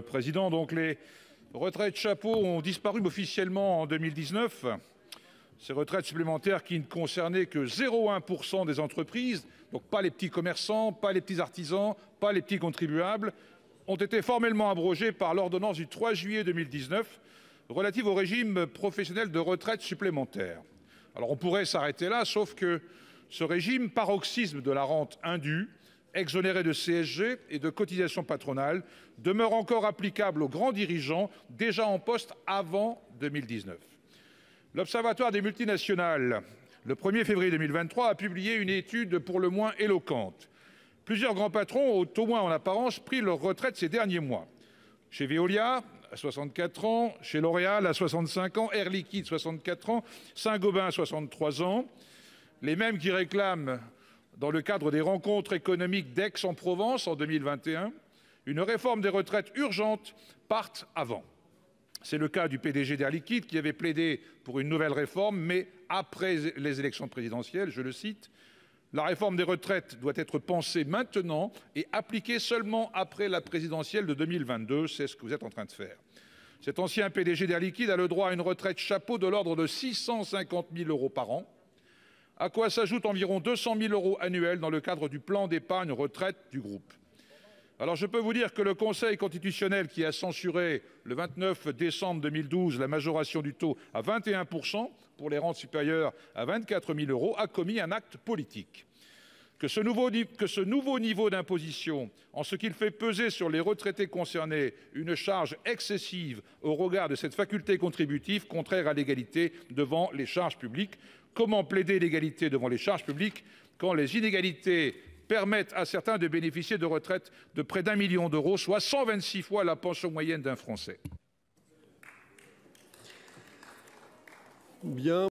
président. Donc les retraites chapeau ont disparu officiellement en 2019. Ces retraites supplémentaires qui ne concernaient que 0,1% des entreprises, donc pas les petits commerçants, pas les petits artisans, pas les petits contribuables, ont été formellement abrogées par l'ordonnance du 3 juillet 2019 relative au régime professionnel de retraite supplémentaire. Alors on pourrait s'arrêter là, sauf que ce régime paroxysme de la rente indue exonérés de CSG et de cotisations patronales, demeurent encore applicables aux grands dirigeants déjà en poste avant 2019. L'Observatoire des multinationales, le 1er février 2023, a publié une étude pour le moins éloquente. Plusieurs grands patrons ont, au moins en apparence, pris leur retraite ces derniers mois. Chez Veolia, à 64 ans, chez L'Oréal, à 65 ans, Air Liquide, 64 ans, Saint-Gobain, 63 ans. Les mêmes qui réclament dans le cadre des rencontres économiques d'Aix-en-Provence en 2021, une réforme des retraites urgente parte avant. C'est le cas du PDG d'Air Liquide qui avait plaidé pour une nouvelle réforme, mais après les élections présidentielles, je le cite, la réforme des retraites doit être pensée maintenant et appliquée seulement après la présidentielle de 2022, c'est ce que vous êtes en train de faire. Cet ancien PDG d'Air Liquide a le droit à une retraite chapeau de l'ordre de 650 000 euros par an, à quoi s'ajoutent environ 200 000 euros annuels dans le cadre du plan d'épargne retraite du groupe. Alors je peux vous dire que le Conseil constitutionnel qui a censuré le 29 décembre 2012 la majoration du taux à 21% pour les rentes supérieures à 24 000 euros a commis un acte politique que ce nouveau niveau d'imposition, en ce qu'il fait peser sur les retraités concernés une charge excessive au regard de cette faculté contributive contraire à l'égalité devant les charges publiques. Comment plaider l'égalité devant les charges publiques quand les inégalités permettent à certains de bénéficier de retraites de près d'un million d'euros, soit 126 fois la pension moyenne d'un Français. Bien.